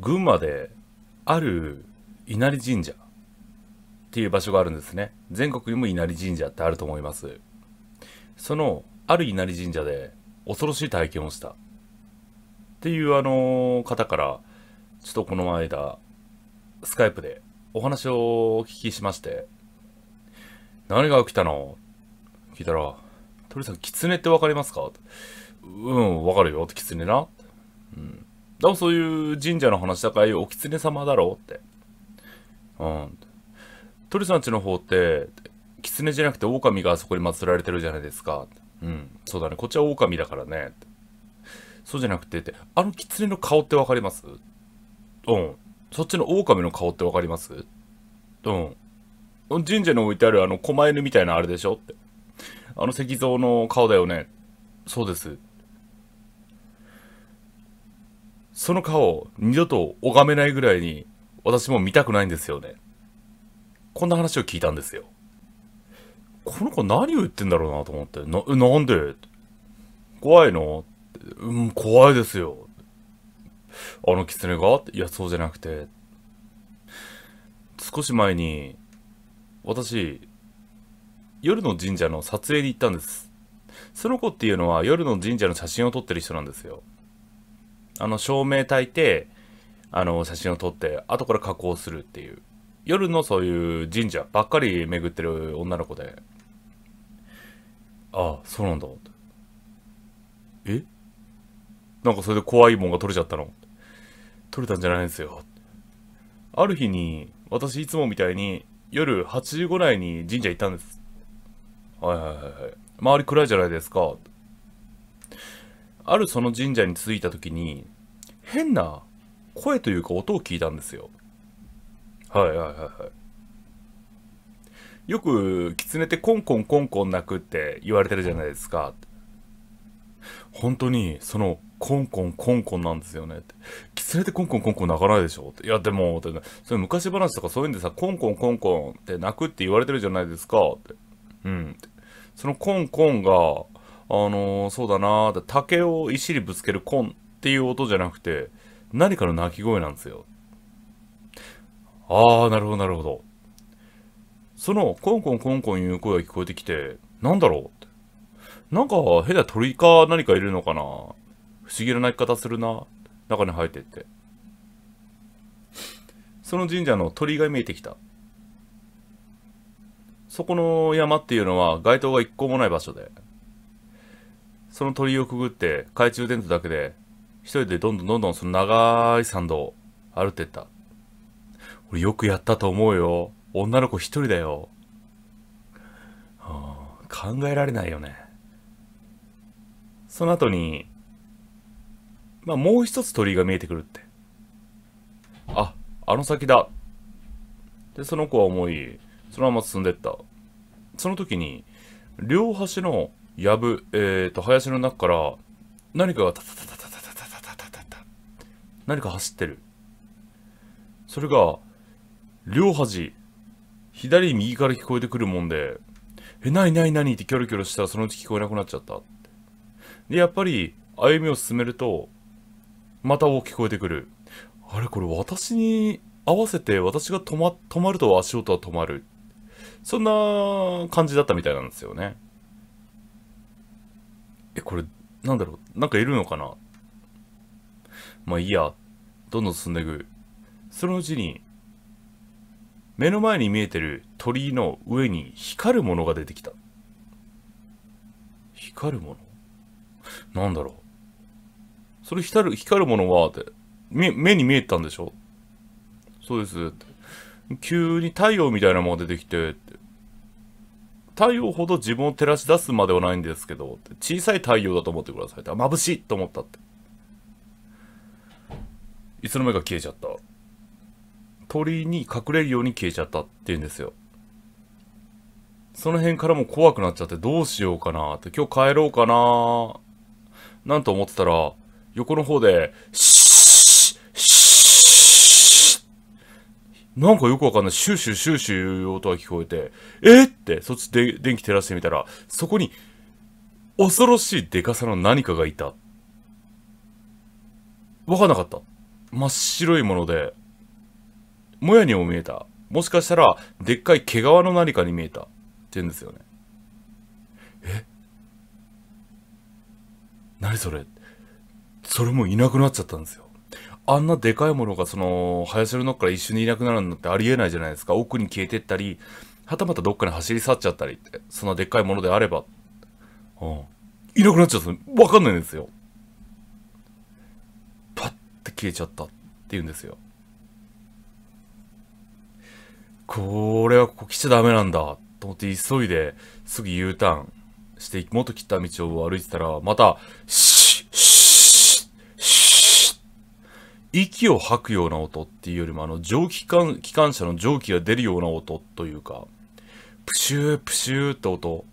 群馬である稲荷神社っていう場所があるんですね全国にも稲荷神社ってあると思いますそのある稲荷神社で恐ろしい体験をしたっていうあの方からちょっとこの間スカイプでお話をお聞きしまして何が起きたの聞いたら「鳥さん狐って分かりますか?」うんわかるよ狐な、うん、だそういう神社の話だからお狐様だろうって。うん。鳥さんちの方って、狐じゃなくて狼があそこに祀られてるじゃないですか。うん。そうだね。こっちは狼だからね。そうじゃなくて、ってあの狐の顔ってわかりますうん。そっちの狼の顔ってわかりますうん。神社に置いてあるあの狛犬みたいなあれでしょって。あの石像の顔だよね。そうです。その顔を二度と拝めないぐらいに私も見たくないんですよね。こんな話を聞いたんですよ。この子何を言ってんだろうなと思って、な、なんで怖いのうん、怖いですよ。あの狐がいや、そうじゃなくて。少し前に、私、夜の神社の撮影に行ったんです。その子っていうのは夜の神社の写真を撮ってる人なんですよ。あの照明焚いてあの写真を撮って後から加工するっていう夜のそういう神社ばっかり巡ってる女の子でああそうなんだえなんかそれで怖いもんが撮れちゃったの撮れたんじゃないんですよある日に私いつもみたいに夜8時ぐらいに神社行ったんですはいはいはいはい周り暗いじゃないですかあるその神社に着いた時に、変な声というか音を聞いたんですよ。はいはいはいはい。よく、狐ってコンコンコンコン鳴くって言われてるじゃないですか。本当に、その、コンコンコンコンなんですよねって。狐ってコンコンコンコン鳴かないでしょいやでも、って、それ昔話とかそういうんでさ、コンコンコンコンって鳴くって言われてるじゃないですか。って。うん。そのコンコンが、あのー、そうだなぁ、竹を石にぶつけるコンっていう音じゃなくて、何かの鳴き声なんですよ。ああ、なるほど、なるほど。その、コンコンコンコンいう声が聞こえてきて、なんだろうって。なんか、部屋鳥か何かいるのかな不思議な鳴き方するな。中に入ってって。その神社の鳥が見えてきた。そこの山っていうのは街灯が一個もない場所で、その鳥居をくぐって懐中電灯だけで一人でどんどんどんどんその長い山道を歩いてった俺よくやったと思うよ女の子一人だよ、はあ、考えられないよねその後にまあもう一つ鳥居が見えてくるってああの先だでその子は思いそのまま進んでったその時に両端のやぶ、えっ、ー、と、林の中から、何かがタタタタタタタタタタタ何か走ってる。それが、両端、左右から聞こえてくるもんで、え、なになになにってキョロキョロしたらそのうち聞こえなくなっちゃった。で、やっぱり、歩みを進めると、また大きく聞こえてくる。あれこれ私に合わせて私が止ま、止まると足音は止まる。そんな感じだったみたいなんですよね。え、これ、なんだろう、なんかいるのかなまあいいや、どんどん進んでいく。そのうちに、目の前に見えてる鳥居の上に光るものが出てきた。光るものなんだろうそれ光る、光るものは、って、目、目に見えたんでしょそうです。急に太陽みたいなものが出てきて、太陽ほど自分を照らし出すまではないんですけど、小さい太陽だと思ってください。っ眩しいと思ったって。いつの間にか消えちゃった。鳥に隠れるように消えちゃったって言うんですよ。その辺からも怖くなっちゃってどうしようかなって今日帰ろうかななんと思ってたら横の方で「シなんかよくわかんない、シューシューシューシュー音が聞こえて、えって、そっちで電気照らしてみたら、そこに、恐ろしいデカさの何かがいた。わかんなかった。真っ白いもので、もやにも見えた。もしかしたら、でっかい毛皮の何かに見えた。って言うんですよね。え何それそれもいなくなっちゃったんですよ。あんなでかいものがその林の中から一緒にいなくなるなんてありえないじゃないですか奥に消えてったりはたまたどっかに走り去っちゃったりってそんなでっかいものであれば、うん、いなくなっちゃうんですわかんないんですよパッて消えちゃったって言うんですよこれはここ来ちゃダメなんだと思って急いですぐ U ターンして元切った道を歩いてたらまたシ息を吐くような音っていうよりも、あの、蒸気機関車の蒸気が出るような音というか、プシュープシューって音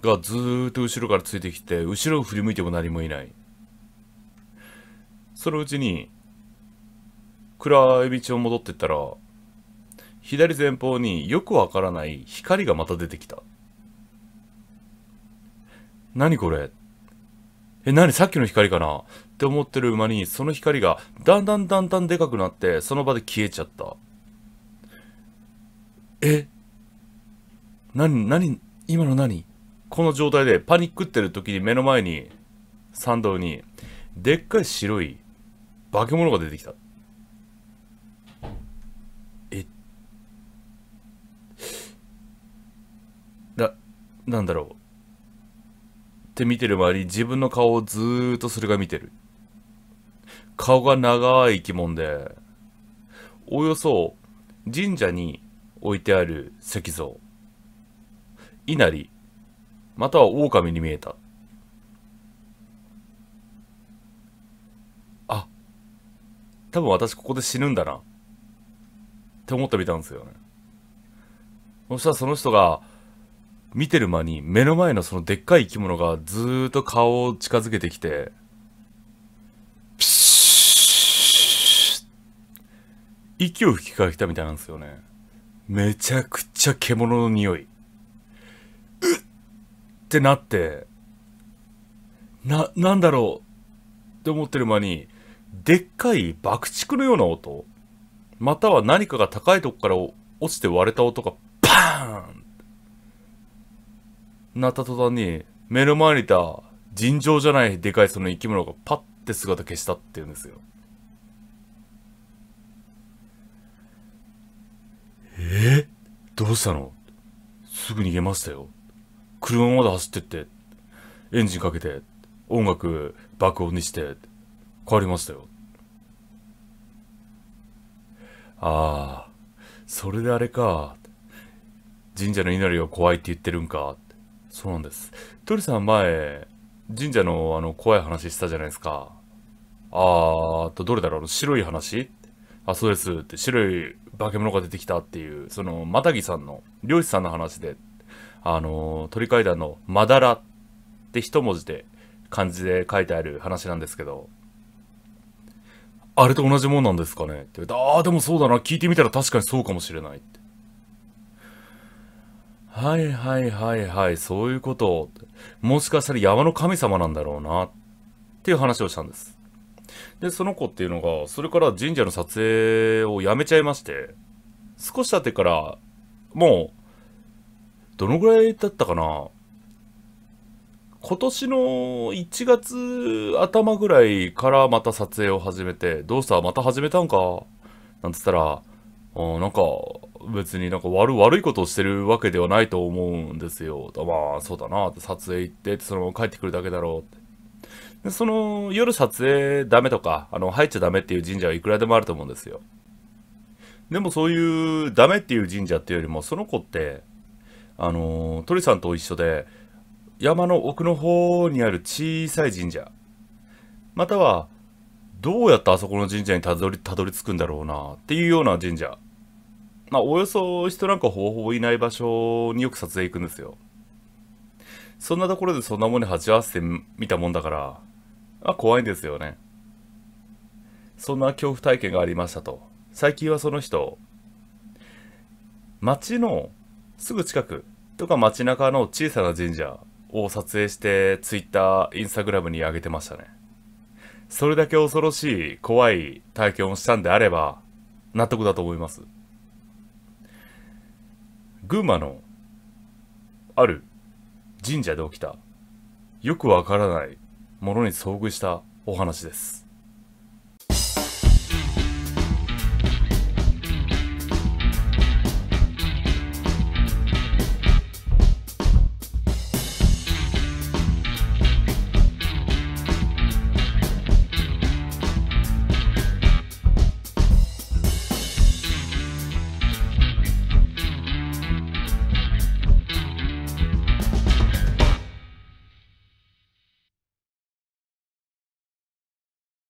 がずーっと後ろからついてきて、後ろを振り向いても何もいない。そのうちに、暗い道を戻ってったら、左前方によくわからない光がまた出てきた。何これえ、なにさっきの光かなって思ってる馬に、その光がだんだんだんだんでかくなって、その場で消えちゃった。え何、何、今の何この状態でパニックってる時に目の前に、参道に、でっかい白い化け物が出てきた。えだ、なんだろう。って見てる周り自分の顔をずーっとそれが見てる顔が長い生き物でおおよそ神社に置いてある石像稲荷または狼に見えたあ多分私ここで死ぬんだなって思ってみたんですよねそしたらその人が見てる間に目の前のそのでっかい生き物がずーっと顔を近づけてきて、ピシュー息を吹きかけたみたいなんですよね。めちゃくちゃ獣の匂い。うっってなって、な、なんだろうって思ってる間に、でっかい爆竹のような音、または何かが高いとこから落ちて割れた音がパーンなった途端に、目の前にいた尋常じゃないでかいその生き物がパッて姿消したっていうんですよ。えー、どうしたのすぐ逃げましたよ。車まで走ってって、エンジンかけて、音楽爆音にして、帰りましたよ。ああ、それであれか。神社の稲荷が怖いって言ってるんか。そうなんです。トリさん前、神社のあの怖い話したじゃないですか。あーと、どれだろう白い話あ、そうですって、白い化け物が出てきたっていう、その、マタギさんの、漁師さんの話で、あの、鳥階段のまだらって一文字で、漢字で書いてある話なんですけど、あれと同じもんなんですかねって言われて、ああ、でもそうだな、聞いてみたら確かにそうかもしれないって。はいはいはいはい、そういうこと。もしかしたら山の神様なんだろうな、っていう話をしたんです。で、その子っていうのが、それから神社の撮影をやめちゃいまして、少し経ってから、もう、どのぐらいだったかな今年の1月頭ぐらいからまた撮影を始めて、どうしたまた始めたんかなんつったら、なんか、別になんか悪悪いことをしてるわけではないと思うんですよ。まあ、そうだなって、撮影行って、その帰ってくるだけだろうって。でその夜撮影ダメとか、あの入っちゃダメっていう神社はいくらでもあると思うんですよ。でもそういうダメっていう神社っていうよりも、その子って、あの、鳥さんと一緒で、山の奥の方にある小さい神社、または、どうやってあそこの神社にたどり、たどり着くんだろうなっていうような神社まあ、およそんかほぼ方法いない場所によく撮影行くんですよ。そんなところでそんなものに鉢合わせてみたもんだから、あ、怖いんですよね。そんな恐怖体験がありましたと。最近はその人、町のすぐ近くとか街中の小さな神社を撮影して Twitter、Instagram に上げてましたね。それだけ恐ろしい、怖い体験をしたんであれば、納得だと思います。群馬のある神社で起きたよくわからないものに遭遇したお話です。